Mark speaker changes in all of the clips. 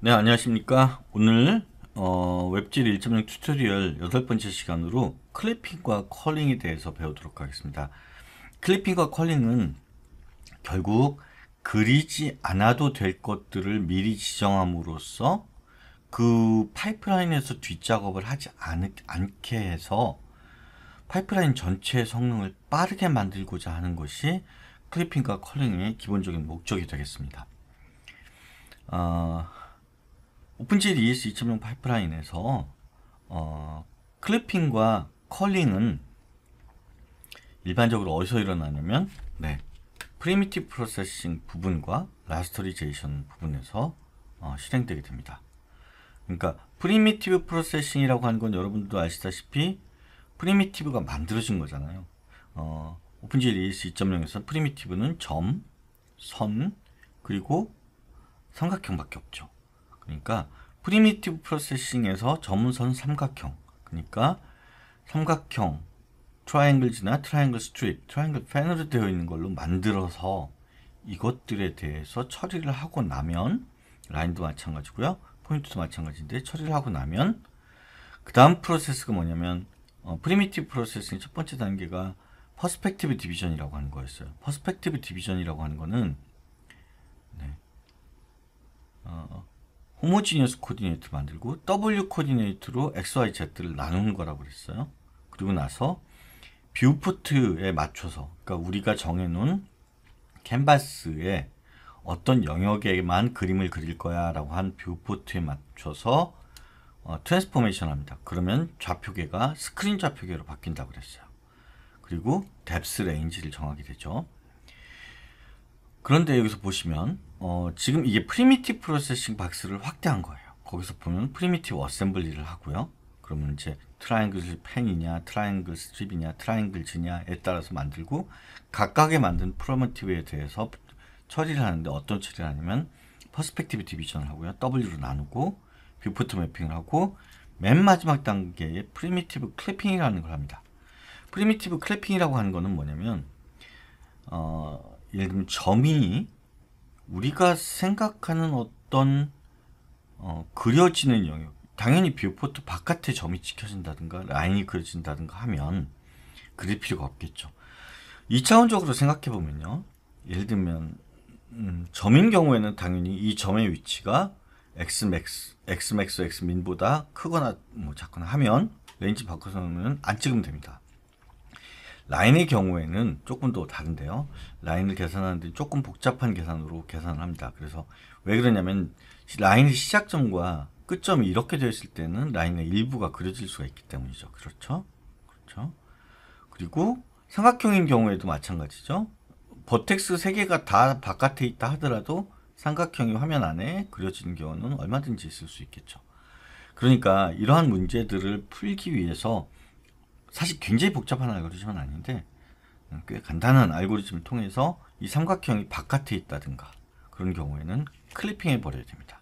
Speaker 1: 네 안녕하십니까 오늘 어, 웹질 1.0 튜토리얼 여덟 번째 시간으로 클리핑과 컬링에 대해서 배우도록 하겠습니다 클리핑과 컬링은 결국 그리지 않아도 될 것들을 미리 지정함으로써 그 파이프라인에서 뒷작업을 하지 않, 않게 해서 파이프라인 전체의 성능을 빠르게 만들고자 하는 것이 클리핑과 컬링의 기본적인 목적이 되겠습니다. 어, 오픈젤 ES 2.0 파이프라인에서 어, 클리핑과 컬링은 일반적으로 어디서 일어나냐면 네, 프리미티브 프로세싱 부분과 라스터리제이션 부분에서 어, 실행되게 됩니다. 그러니까 프리미티브 프로세싱이라고 하는 건 여러분들도 아시다시피 프리미티브가 만들어진 거잖아요. 어, 오픈GL ES 2.0에서 프리미티브는 점, 선, 그리고 삼각형밖에 없죠. 그러니까 프리미티브 프로세싱에서 점선 삼각형, 그러니까 삼각형, 트라이앵글즈나 트라이앵글 스트립, 트라이앵글 펜으로 되어 있는 걸로 만들어서 이것들에 대해서 처리를 하고 나면 라인도 마찬가지고요. 포인트도 마찬가지인데 처리를 하고 나면 그 다음 프로세스가 뭐냐면 어, 프리미티브 프로세스의 첫 번째 단계가 퍼스펙티브 디비전이라고 하는 거였어요. 퍼스펙티브 디비전이라고 하는 거는 네, 어, 호모지니어스 코디네이트 만들고 W 코디네이트로 XYZ를 나누는 거라고 그랬어요. 그리고 나서 뷰포트에 맞춰서 그러니까 우리가 정해놓은 캔버스에 어떤 영역에만 그림을 그릴 거야 라고 한 뷰포트에 맞춰서 어, 트랜스포메이션 합니다. 그러면 좌표계가 스크린 좌표계로 바뀐다고 그랬어요. 그리고 뎁스 레인지를 정하게 되죠. 그런데 여기서 보시면 어, 지금 이게 프리미티브 프로세싱 박스를 확대한 거예요. 거기서 보면 프리미티브 어셈블리를 하고요. 그러면 이제 트라이앵글 펜이냐, 트라이앵글 스트립이냐, 트라이앵글 지냐에 따라서 만들고 각각의 만든 프로미티브에 대해서 처리를 하는데 어떤 처리를 하냐면 퍼스펙티브 디비전을 하고요. W로 나누고 뷰포트 매핑을 하고 맨 마지막 단계에 프리미티브 클래핑이라는 걸 합니다. 프리미티브 클래핑이라고 하는 거는 뭐냐면 어, 예를 들면 점이 우리가 생각하는 어떤 어, 그려지는 영역 당연히 뷰포트 바깥에 점이 찍혀진다든가 라인이 그려진다든가 하면 그릴 필요가 없겠죠. 2차원적으로 생각해보면요. 예를 들면 음, 점인 경우에는 당연히 이 점의 위치가 xmax, x m x x 보다 크거나 뭐 작거나 하면 렌즈 바꿔서는 안 찍으면 됩니다. 라인의 경우에는 조금 더 다른데요. 라인을 계산하는데 조금 복잡한 계산으로 계산을 합니다. 그래서 왜 그러냐면 라인의 시작점과 끝점이 이렇게 되어 있을 때는 라인의 일부가 그려질 수가 있기 때문이죠. 그렇죠? 그렇죠? 그리고 삼각형인 경우에도 마찬가지죠. 버텍스 3개가 다 바깥에 있다 하더라도 삼각형이 화면 안에 그려지는 경우는 얼마든지 있을 수 있겠죠. 그러니까 이러한 문제들을 풀기 위해서 사실 굉장히 복잡한 알고리즘은 아닌데 꽤 간단한 알고리즘을 통해서 이 삼각형이 바깥에 있다든가 그런 경우에는 클리핑해 버려야 됩니다.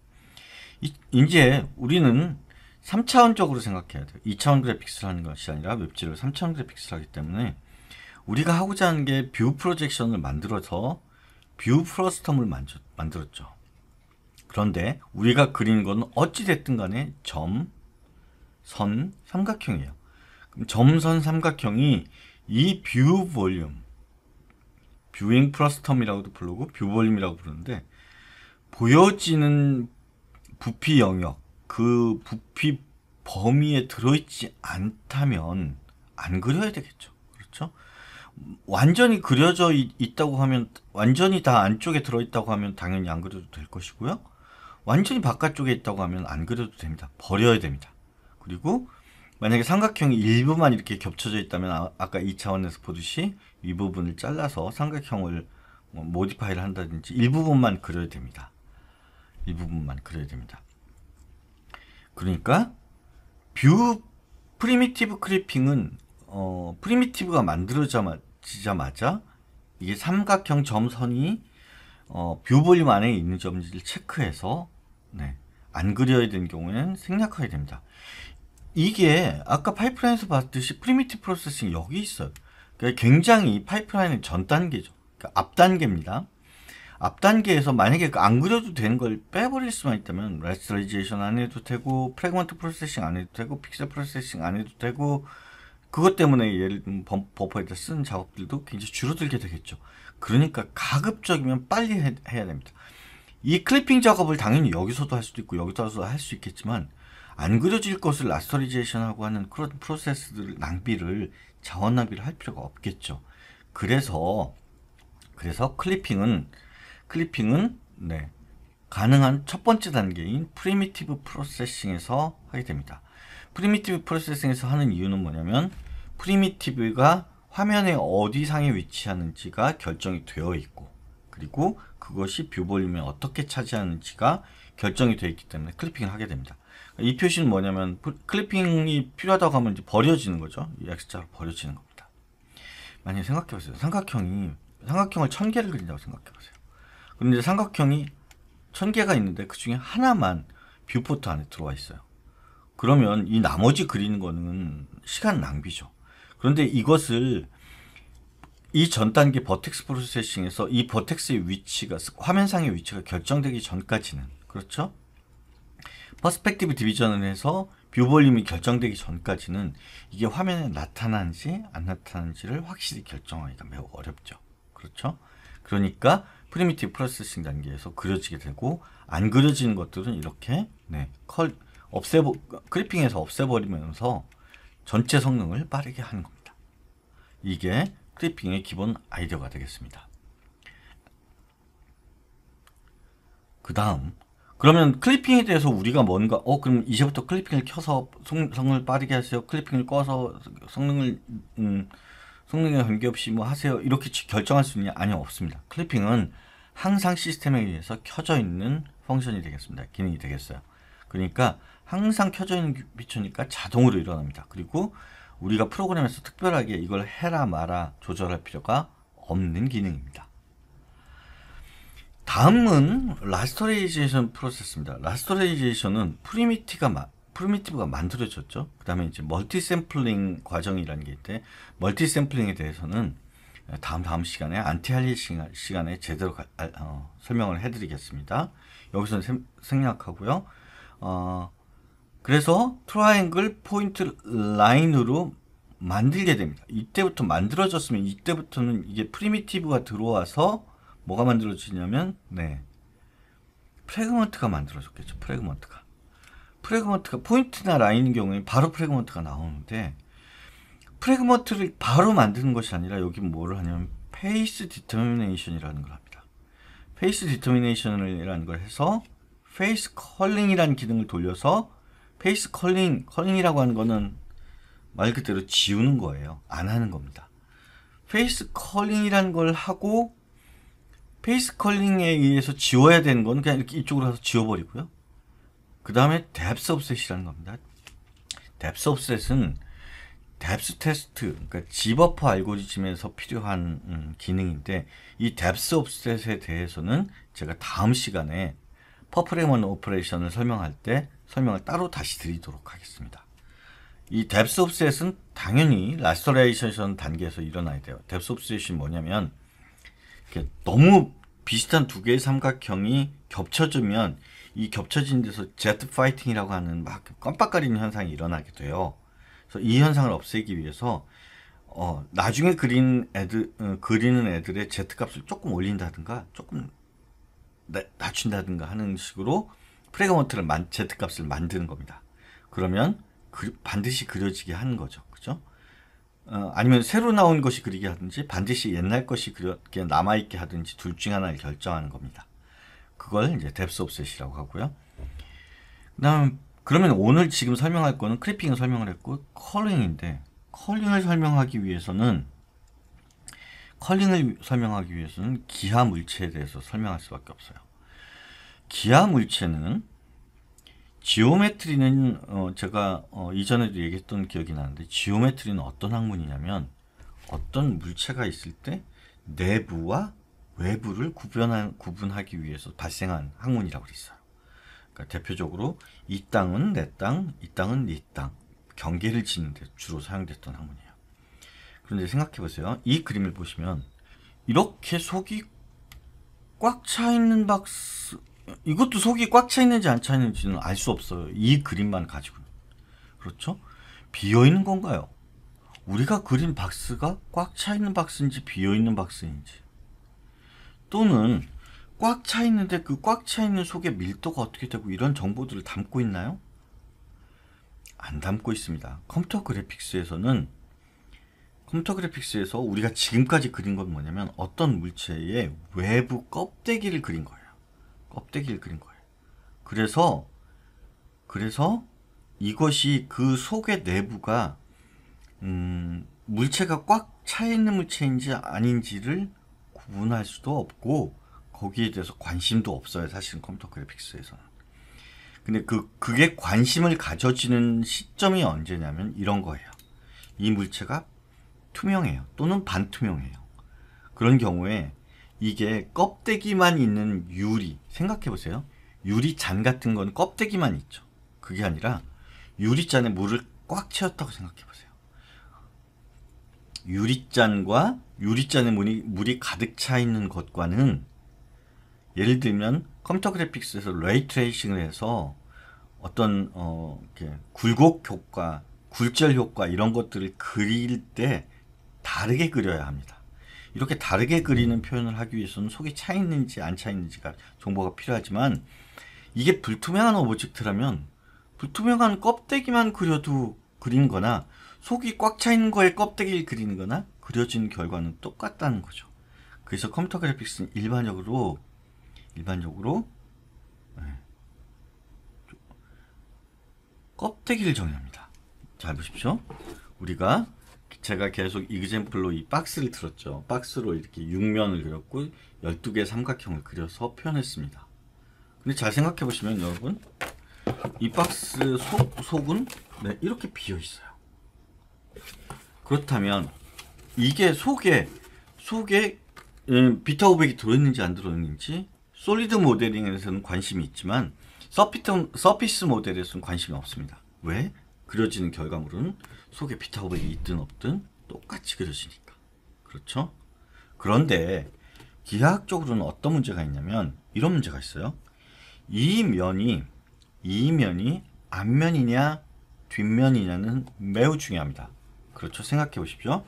Speaker 1: 이제 우리는 3차원적으로 생각해야 돼요. 2차원 그래픽스를 하는 것이 아니라 웹지를 3차원 그래픽스를 하기 때문에 우리가 하고자 하는 게 뷰 프로젝션을 만들어서 뷰 프러스텀을 만들었죠. 그런데 우리가 그리는 것 어찌됐든 간에 점, 선, 삼각형이에요. 그럼 점선 삼각형이 이 뷰 볼륨, 뷰잉 프러스텀이라고도 부르고 뷰 볼륨이라고 부르는데 보여지는 부피 영역, 그 부피 범위에 들어있지 않다면 안 그려야 되겠죠. 그렇죠? 완전히 그려져 있, 다고 하면 완전히 다 안쪽에 들어있다고 하면 당연히 안 그려도 될 것이고요. 완전히 바깥쪽에 있다고 하면 안 그려도 됩니다. 버려야 됩니다. 그리고 만약에 삼각형이 일부만 이렇게 겹쳐져 있다면 아, 까이차원에서 보듯이 이 부분을 잘라서 삼각형을 뭐 모디파이를 한다든지 일부분만 그려야 됩니다. 일부분만 그려야 됩니다. 그러니까 뷰 프리미티브 크리핑은 어, 프리미티브가 만들어지자마자 이게 삼각형 점선이 어, 뷰볼륨 안에 있는 점인지를 체크해서 네, 안 그려야 되는 경우에는 생략해야 됩니다. 이게 아까 파이프라인에서 봤듯이 프리미티브 프로세싱 여기 있어요. 그러니까 굉장히 파이프라인의 전 단계죠. 그러니까 앞 단계입니다. 앞 단계에서 만약에 그 안 그려도 되는 걸 빼버릴 수만 있다면 라스터라제이션안 해도 되고 프레그먼트 프로세싱 안 해도 되고 픽셀 프로세싱 안 해도 되고 그것 때문에 예를 범퍼에다 쓴 작업들도 굉장히 줄어들게 되겠죠. 그러니까 가급적이면 빨리 해, 야 됩니다. 이 클리핑 작업을 당연히 여기서도 할 수도 있고 여기서도 할 수 있겠지만 안 그려질 것을 라스터리제이션하고 하는 그런 프로세스들 낭비를 자원 낭비를 할 필요가 없겠죠. 그래서 그래서 클리핑은 클리핑은 네, 가능한 첫 번째 단계인 프리미티브 프로세싱에서 하게 됩니다. 프리미티브 프로세싱에서 하는 이유는 뭐냐면 프리미티브가 화면에 어디 상에 위치하는지가 결정이 되어 있고 그리고 그것이 뷰 볼륨에 어떻게 차지하는지가 결정이 되어 있기 때문에 클리핑을 하게 됩니다. 이 표시는 뭐냐면 클리핑이 필요하다고 하면 이제 버려지는 거죠. 이 X자로 버려지는 겁니다. 만약에 생각해보세요. 삼각형이 삼각형을 천 개를 그린다고 생각해보세요. 그런데 삼각형이 천 개가 있는데 그 중에 하나만 뷰포트 안에 들어와 있어요. 그러면 이 나머지 그리는 거는 시간 낭비죠. 그런데 이것을 이 전 단계 버텍스 프로세싱에서 이 버텍스의 위치가 화면상의 위치가 결정되기 전까지는 그렇죠? 퍼스펙티브 디비전을 해서 뷰 볼륨이 결정되기 전까지는 이게 화면에 나타나는지 안 나타나는지를 확실히 결정하기가 매우 어렵죠. 그렇죠? 그러니까 프리미티브 프로세싱 단계에서 그려지게 되고 안 그려지는 것들은 이렇게 네, 컬 없애버 크리핑에서 없애버리면서 전체 성능을 빠르게 하는 겁니다. 이게 크리핑의 기본 아이디어가 되겠습니다. 그 다음 그러면 클리핑에 대해서 우리가 뭔가 어 그럼 이제부터 클리핑을 켜서 성능을 빠르게 하세요 클리핑을 꺼서 성능을 음, 성능에 관계없이 뭐 하세요 이렇게 결정할 수 있냐 아니요 없습니다 클리핑은 항상 시스템에 의해서 켜져 있는 펑션이 되겠습니다 기능이 되겠어요 그러니까 항상 켜져 있는 비추니까 자동으로 일어납니다. 그리고 우리가 프로그램에서 특별하게 이걸 해라 마라 조절할 필요가 없는 기능입니다. 다음은 라스토레제이션 프로세스입니다. 라스토레제이션은 프리미티가 프리미티브가 만들어졌죠. 그 다음에 이제 멀티 샘플링 과정이라는 게 있대. 멀티 샘플링에 대해서는 다음 다음 시간에 안티할리 시간에 제대로 가, 아, 어, 설명을 해드리겠습니다. 여기서 생략하고요. 어, 그래서 트라이앵글 포인트 라인으로 만들게 됩니다. 이때부터 만들어졌으면 이때부터는 이게 프리미티브가 들어와서 뭐가 만들어지냐면 네 프레그먼트가 만들어졌겠죠. 프레그먼트가 프레그먼트가 포인트나 라인인 경우에 바로 프레그먼트가 나오는데 프레그먼트를 바로 만드는 것이 아니라 여기 뭐를 하냐면 페이스 디터미네이션이라는 걸 합니다. 페이스 디터미네이션이라는 걸 해서 페이스 컬링이라는 기능을 돌려서 페이스 컬링, 컬링이라고 하는 거는 말 그대로 지우는 거예요. 안 하는 겁니다. 페이스 컬링이라는 걸 하고 페이스 컬링에 의해서 지워야 되는 건 그냥 이렇게 이쪽으로 가서 지워버리고요. 그 다음에 뎁스 업셋이라는 겁니다. 뎁스 업셋은 뎁스 테스트, 그러니까 지버퍼 알고리즘에서 필요한 음, 기능인데 이 뎁스 업셋에 대해서는 제가 다음 시간에 퍼프레먼 오퍼레이션을 설명할 때 설명을 따로 다시 드리도록 하겠습니다. 이 뎁스 옵셋은 당연히 라스터레이션 단계에서 일어나야 돼요. 뎁스 옵셋이 뭐냐면 너무 비슷한 두 개의 삼각형이 겹쳐지면 이 겹쳐진 데서 제트 파이팅이라고 하는 막 깜빡거리는 현상이 일어나게 돼요. 그래서 이 현상을 없애기 위해서 어, 나중에 그린 애들 어, 그리는 애들의 z 값을 조금 올린다든가 조금 낮춘다든가 하는 식으로 프레그먼트를 만, z값을 만드는 겁니다. 그러면 그, 반드시 그려지게 하는 거죠. 그죠? 어, 아니면 새로 나온 것이 그리게 하든지 반드시 옛날 것이 그렇게 남아있게 하든지 둘 중 하나를 결정하는 겁니다. 그걸 이제 뎁스 옵셋이라고 하고요. 그다음 그러면 오늘 지금 설명할 거는 크리핑을 설명을 했고 컬링인데 컬링을 설명하기 위해서는 컬링을 설명하기 위해서는 기하 물체에 대해서 설명할 수밖에 없어요. 기하 물체는 지오메트리는 어 제가 어 이전에도 얘기했던 기억이 나는데 지오메트리는 어떤 학문이냐면 어떤 물체가 있을 때 내부와 외부를 구분한, 구분하기 위해서 발생한 학문이라고 그랬어요. 그러니까 대표적으로 이 땅은 내 땅, 이 땅은 네 땅, 경계를 짓는 데 주로 사용됐던 학문이에요. 그런데 생각해 보세요. 이 그림을 보시면 이렇게 속이 꽉 차 있는 박스 이것도 속이 꽉 차 있는지 안 차 있는지는 알 수 없어요. 이 그림만 가지고. 그렇죠? 비어 있는 건가요? 우리가 그린 박스가 꽉 차 있는 박스인지 비어 있는 박스인지. 또는 꽉 차 있는데 그 꽉 차 있는 속의 밀도가 어떻게 되고 이런 정보들을 담고 있나요? 안 담고 있습니다. 컴퓨터 그래픽스에서는 컴퓨터 그래픽스에서 우리가 지금까지 그린 건 뭐냐면 어떤 물체의 외부 껍데기를 그린 거예요. 껍데기를 그린 거예요. 그래서 그래서 이것이 그 속의 내부가 음, 물체가 꽉 차 있는 물체인지 아닌지를 구분할 수도 없고 거기에 대해서 관심도 없어요. 사실 컴퓨터 그래픽스에서는. 근데 그 그게 관심을 가져지는 시점이 언제냐면 이런 거예요. 이 물체가 투명해요. 또는 반투명해요. 그런 경우에 이게 껍데기만 있는 유리 생각해보세요. 유리잔 같은 건 껍데기만 있죠. 그게 아니라 유리잔에 물을 꽉 채웠다고 생각해보세요. 유리잔과 유리잔에 물이, 물이 가득 차 있는 것과는 예를 들면 컴퓨터 그래픽스에서 레이트레이싱을 해서 어떤 어, 이렇게 굴곡 효과, 굴절 효과 이런 것들을 그릴 때 다르게 그려야 합니다. 이렇게 다르게 그리는 표현을 하기 위해서는 속이 차 있는지 안 차 있는지가 정보가 필요하지만 이게 불투명한 오브젝트라면 불투명한 껍데기만 그려도 그린 거나 속이 꽉 차 있는 거에 껍데기를 그리는 거나 그려진 결과는 똑같다는 거죠. 그래서 컴퓨터 그래픽스는 일반적으로 일반적으로 네. 껍데기를 정의합니다. 잘 보십시오. 우리가 제가 계속 이그젠플로 이 박스를 들었죠 박스로 이렇게 육면을 그렸고 12개의 삼각형을 그려서 표현했습니다. 근데 잘 생각해 보시면 여러분 이 박스 속, 속은 네, 이렇게 비어 있어요. 그렇다면 이게 속에 속에 음, 비타 500이 들어있는지 안 들어있는지 솔리드 모델링에서는 관심이 있지만 서피스, 서피스 모델에서는 관심이 없습니다. 왜? 그려지는 결과물은 속에 비타고백이 있든 없든 똑같이 그려지니까. 그렇죠? 그런데 기하학적으로는 어떤 문제가 있냐면 이런 문제가 있어요. 이 면이 이 면이 앞면이냐 뒷면이냐는 매우 중요합니다. 그렇죠? 생각해 보십시오.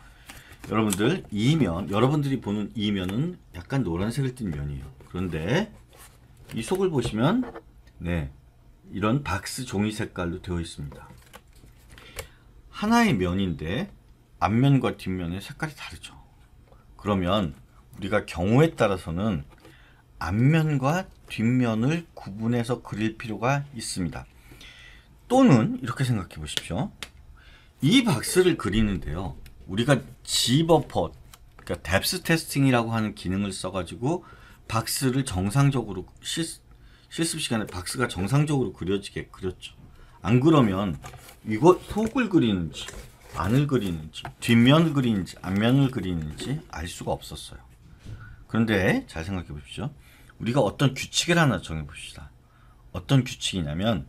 Speaker 1: 여러분들 이 면, 여러분들이 보는 이 면은 약간 노란색을 띤 면이에요. 그런데 이 속을 보시면 네 이런 박스 종이 색깔로 되어 있습니다. 하나의 면인데 앞면과 뒷면의 색깔이 다르죠. 그러면 우리가 경우에 따라서는 앞면과 뒷면을 구분해서 그릴 필요가 있습니다. 또는 이렇게 생각해 보십시오. 이 박스를 그리는데요. 우리가 G버퍼, 그러니까 뎁스 테스팅이라고 하는 기능을 써가지고 박스를 정상적으로 실습 시간에 박스가 정상적으로 그려지게 그렸죠. 안 그러면 이거 속을 그리는지 안을 그리는지 뒷면을 그리는지 앞면을 그리는지 알 수가 없었어요. 그런데 잘 생각해 보십시오. 우리가 어떤 규칙을 하나 정해 봅시다. 어떤 규칙이냐면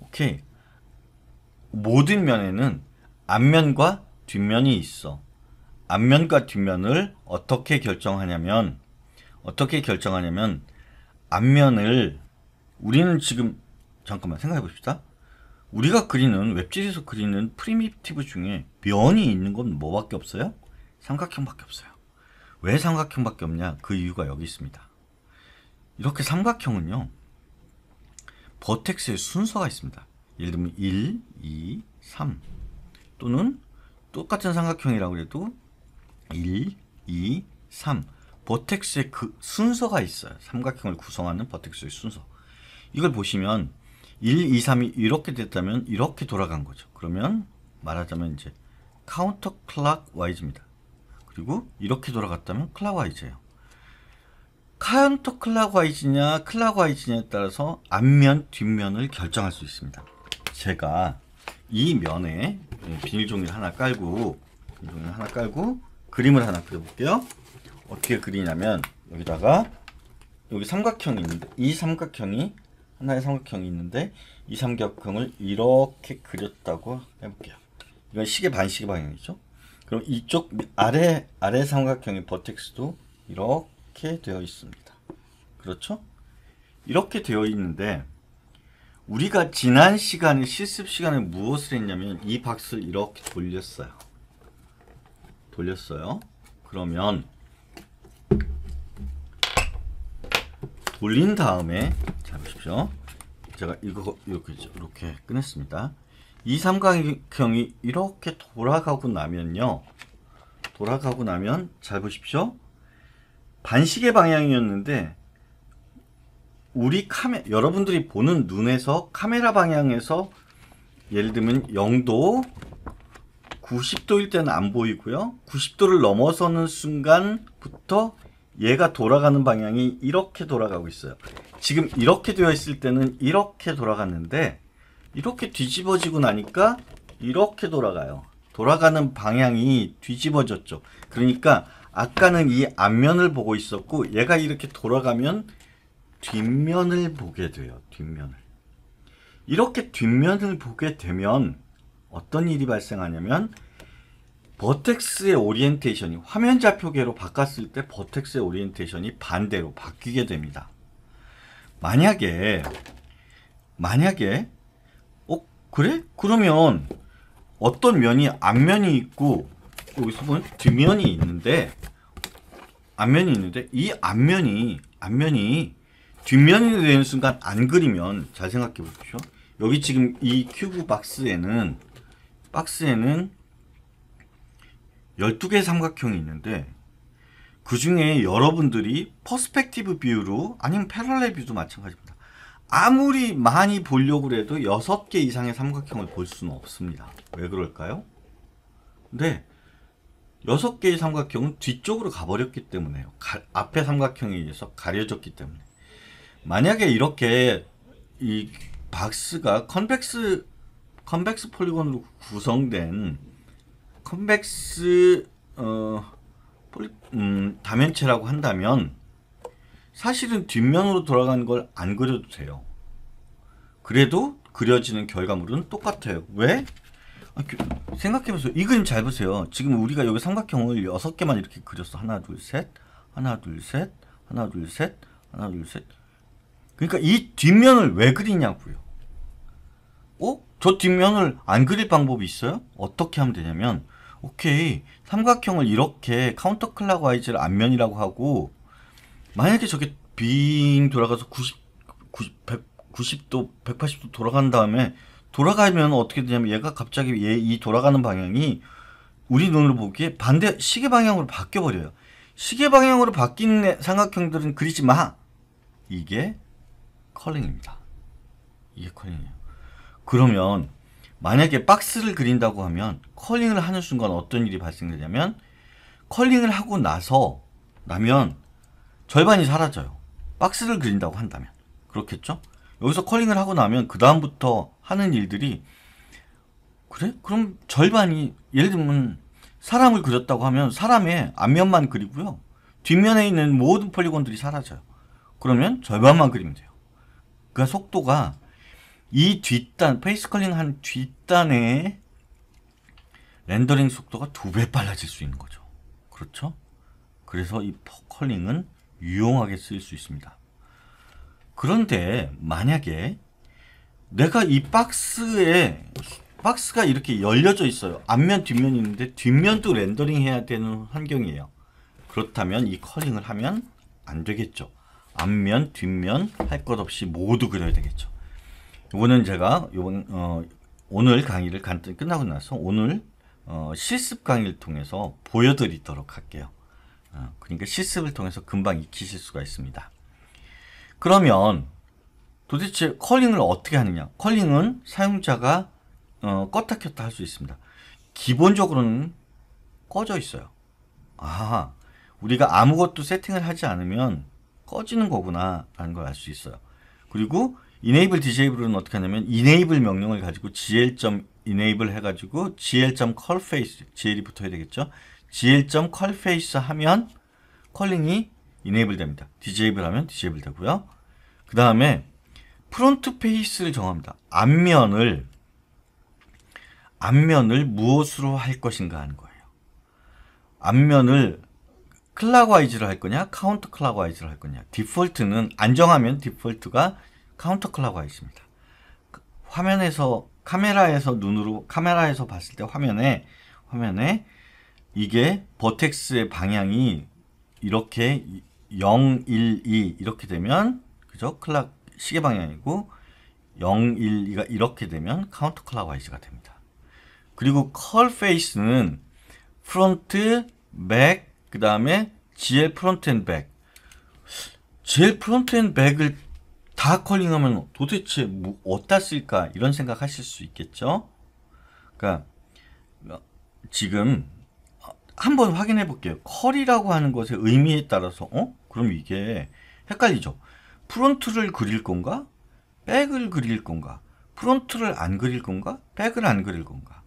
Speaker 1: 오케이 모든 면에는 앞면과 뒷면이 있어. 앞면과 뒷면을 어떻게 결정하냐면 어떻게 결정하냐면 앞면을 우리는 지금 잠깐만 생각해 봅시다. 우리가 그리는 웹질에서 그리는 프리미티브 중에 면이 있는 건 뭐밖에 없어요? 삼각형밖에 없어요. 왜 삼각형밖에 없냐? 그 이유가 여기 있습니다. 이렇게 삼각형은요. 버텍스의 순서가 있습니다. 예를 들면 1, 2, 3 또는 똑같은 삼각형이라고 해도 1, 2, 3 버텍스의 그 순서가 있어요. 삼각형을 구성하는 버텍스의 순서. 이걸 보시면 1, 2, 3이 이렇게 됐다면 이렇게 돌아간 거죠. 그러면 말하자면 이제 카운터 클락 와이즈입니다. 그리고 이렇게 돌아갔다면 클락 와이즈예요. 카운터 클락 와이즈냐 클락 와이즈냐에 따라서 앞면 뒷면을 결정할 수 있습니다. 제가 이 면에 비닐 종이를 하나 깔고 비닐 종이를 하나 깔고 그림을 하나 그려볼게요. 어떻게 그리냐면 여기다가 여기 삼각형이 있는데 이 삼각형이 하나의 삼각형이 있는데 이 삼각형을 이렇게 그렸다고 해볼게요. 이건 시계 반시계 방향이죠. 그럼 이쪽 아래 아래 삼각형의 버텍스도 이렇게 되어 있습니다. 그렇죠? 이렇게 되어 있는데 우리가 지난 시간에 실습 시간에 무엇을 했냐면 이 박스를 이렇게 돌렸어요. 돌렸어요. 그러면 돌린 다음에 자, 보십시오. 제가 이거 이렇게 이렇게 끊었습니다. 이 삼각형이 이렇게 돌아가고 나면요. 돌아가고 나면 잘 보십시오. 반시계 방향이었는데 우리 카메 여러분들이 보는 눈에서 카메라 방향에서 예를 들면 0도 90도일 때는 안 보이고요. 90도를 넘어서는 순간부터 얘가 돌아가는 방향이 이렇게 돌아가고 있어요. 지금 이렇게 되어 있을 때는 이렇게 돌아갔는데 이렇게 뒤집어지고 나니까 이렇게 돌아가요. 돌아가는 방향이 뒤집어졌죠. 그러니까 아까는 이 앞면을 보고 있었고 얘가 이렇게 돌아가면 뒷면을 보게 돼요. 뒷면을. 이렇게 뒷면을 보게 되면 어떤 일이 발생하냐면 버텍스의 오리엔테이션이 화면 좌표계로 바꿨을 때 버텍스의 오리엔테이션이 반대로 바뀌게 됩니다. 만약에 만약에 어 그래? 그러면 어떤 면이 앞면이 있고 여기서 보면 뒷면이 있는데 앞면이 있는데 이 앞면이 앞면이 뒷면이 되는 순간 안 그리면 잘 생각해 보십시오. 여기 지금 이 큐브 박스에는 박스에는 12개 삼각형이 있는데 그 중에 여러분들이 퍼스펙티브 뷰로 아니면 패럴렐 뷰도 마찬가지입니다. 아무리 많이 보려고 해도 6개 이상의 삼각형을 볼 수는 없습니다. 왜 그럴까요? 근 6개의 삼각형은 뒤쪽으로 가버렸기 때문에요. 가, 앞에 삼각형에 의해서 가려졌기 때문에. 만약에 이렇게 이 박스가 컨벡스 컨벡스 폴리곤으로 구성된 컨벡스 어 음, 다면체라고 한다면 사실은 뒷면으로 돌아가는 걸 안 그려도 돼요. 그래도 그려지는 결과물은 똑같아요. 왜? 아, 그, 생각해보세요. 이 그림 잘 보세요. 지금 우리가 여기 삼각형을 6개만 이렇게 그렸어. 하나, 둘, 셋. 하나, 둘, 셋. 하나, 둘, 셋. 하나, 둘, 셋. 그러니까 이 뒷면을 왜 그리냐고요. 어? 저 뒷면을 안 그릴 방법이 있어요? 어떻게 하면 되냐면 오케이 삼각형을 이렇게 카운터 클락와이즈를 앞면이라고 하고 만약에 저게 빙 돌아가서 90, 90, 100, 90도 180도 돌아간 다음에 돌아가면 어떻게 되냐면 얘가 갑자기 얘 이 돌아가는 방향이 우리 눈으로 보기에 반대 시계 방향으로 바뀌어 버려요. 시계 방향으로 바뀐 삼각형들은 그리지 마. 이게 컬링입니다. 이게 컬링이에요. 그러면 만약에 박스를 그린다고 하면 컬링을 하는 순간 어떤 일이 발생되냐면 컬링을 하고 나서 나면 절반이 사라져요. 박스를 그린다고 한다면 그렇겠죠? 여기서 컬링을 하고 나면 그 다음부터 하는 일들이 그래? 그럼 절반이 예를 들면 사람을 그렸다고 하면 사람의 앞면만 그리고요. 뒷면에 있는 모든 폴리곤들이 사라져요. 그러면 절반만 그리면 돼요. 그 속도가 이 뒷단 페이스컬링 한 뒷단에 렌더링 속도가 두 배 빨라질 수 있는 거죠. 그렇죠? 그래서 이 컬링은 유용하게 쓰일 수 있습니다. 그런데 만약에 내가 이 박스에 박스가 이렇게 열려져 있어요. 앞면 뒷면이 있는데 뒷면도 렌더링 해야 되는 환경이에요. 그렇다면 이 컬링을 하면 안 되겠죠. 앞면 뒷면 할 것 없이 모두 그려야 되겠죠. 이거는 제가 요번 어, 오늘 강의를 간단히 끝나고 나서 오늘 어, 실습 강의를 통해서 보여드리도록 할게요. 어, 그러니까 실습을 통해서 금방 익히실 수가 있습니다. 그러면 도대체 컬링을 어떻게 하느냐? 컬링은 사용자가 어, 껐다 켰다 할 수 있습니다. 기본적으로는 꺼져 있어요. 아, 우리가 아무것도 세팅을 하지 않으면 꺼지는 거구나 라는 걸 알 수 있어요. 그리고 enable disable은 어떻게 하냐면 enable 명령을 가지고 gl.enable 해가지고 gl.callface gl이 붙어야 되겠죠. gl.callface 하면 컬링이 enable 됩니다. disable 하면 disable 되고요. 그 다음에 프론트 페이스를 정합니다. 앞면을 앞면을 무엇으로 할 것인가 하는 거예요. 앞면을 클락와이즈를 할 거냐, 카운트 클락와이즈를 할 거냐. 디폴트는 안정하면 디폴트가 카운터 클락와 있습니다. 그 화면에서 카메라에서 눈으로 카메라에서 봤을 때 화면에 화면에 이게 버텍스의 방향이 이렇게 0, 1, 2 이렇게 되면 그죠? 클락 시계 방향이고 0, 1, 2가 이렇게 되면 카운터 클락와이즈가 됩니다. 그리고 컬 페이스는 프론트, 백, 그 다음에 GL 프론트 앤 백. GL 프론트 앤 백을 다컬링 하면 도대체 뭐 어디다 쓸까 이런 생각 하실 수 있겠죠 그러니까 지금 한번 확인해 볼게요 컬이라고 하는 것의 의미에 따라서 어? 그럼 이게 헷갈리죠 프론트를 그릴 건가? 백을 그릴 건가? 프론트를 안 그릴 건가? 백을 안 그릴 건가?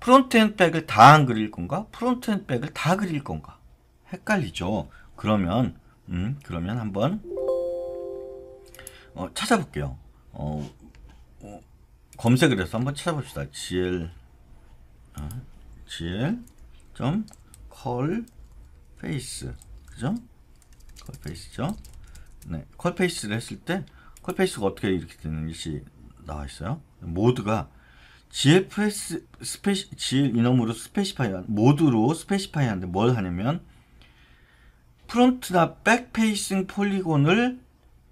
Speaker 1: 프론트 앤 백을 다 안 그릴 건가? 프론트 앤 백을 다 그릴 건가? 헷갈리죠. 그러면 음, 그러면 한번 어, 찾아볼게요. 어, 어, 검색을 해서 한번 찾아봅시다. gl 어, gl c a l l f a c e 그죠? c a l l f a c e 죠 네, f a c e 를 했을 때 c a l l f a c e 가 어떻게 이렇게 되는지 나와 있어요. 모드가 GFS 스페시 GL 이놈으로 스페시파이 모드로 스페시파이 하는데 뭘 하냐면 프론트나 백 페이싱 폴리곤을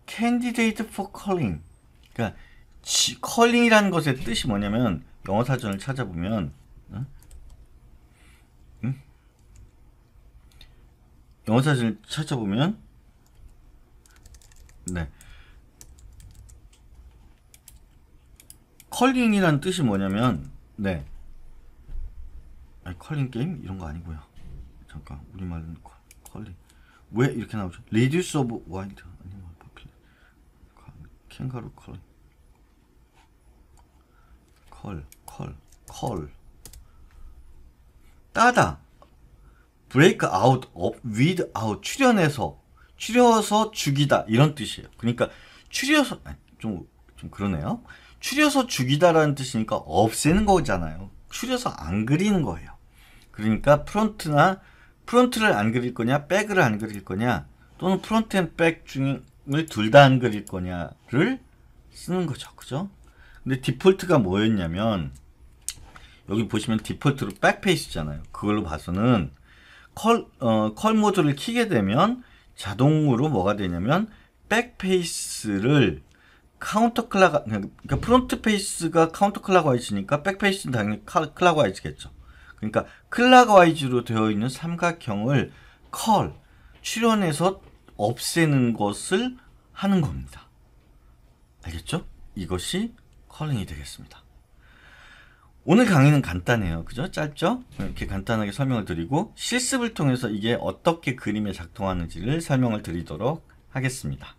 Speaker 1: candidate for calling. 그러니까 지, calling이라는 것의 뜻이 뭐냐면 영어 사전을 찾아보면 응? 영어 사전을 찾아보면 네. 컬링이라는 뜻이 뭐냐면 네. 아니, 컬링 게임 이런 거 아니고요. 잠깐 우리말은 컬링. 왜 이렇게 나오죠? reduce of 생가루 컬. 컬, 컬, 컬. 따다. 브레이크 아웃, 업, 위드 아웃. 출려해서 추려서 죽이다. 이런 뜻이에요. 그러니까, 추려서, 좀, 좀 그러네요. 추려서 죽이다라는 뜻이니까 없애는 거잖아요. 추려서 안 그리는 거예요. 그러니까 프론트나 프론트를 안 그릴 거냐, 백을 안 그릴 거냐, 또는 프론트 앤백 중에 왜둘다안 그릴 거냐를 쓰는 거죠. 그죠? 근데 디폴트가 뭐였냐면 여기 보시면 디폴트로 백페이스잖아요. 그걸로 봐서는 컬, 어, 컬 모드를 키게 되면 자동으로 뭐가 되냐면 백페이스를 카운터 클락 그러니까 프론트 페이스가 카운터 클락와이즈니까 백페이스는 당연히 클락와이즈겠죠. 그러니까 클락와이즈로 되어 있는 삼각형을 컬 출현해서 없애는 것을 하는 겁니다. 알겠죠? 이것이 컬링이 되겠습니다. 오늘 강의는 간단해요. 그죠? 짧죠? 이렇게 간단하게 설명을 드리고 실습을 통해서 이게 어떻게 그림에 작동하는지를 설명을 드리도록 하겠습니다.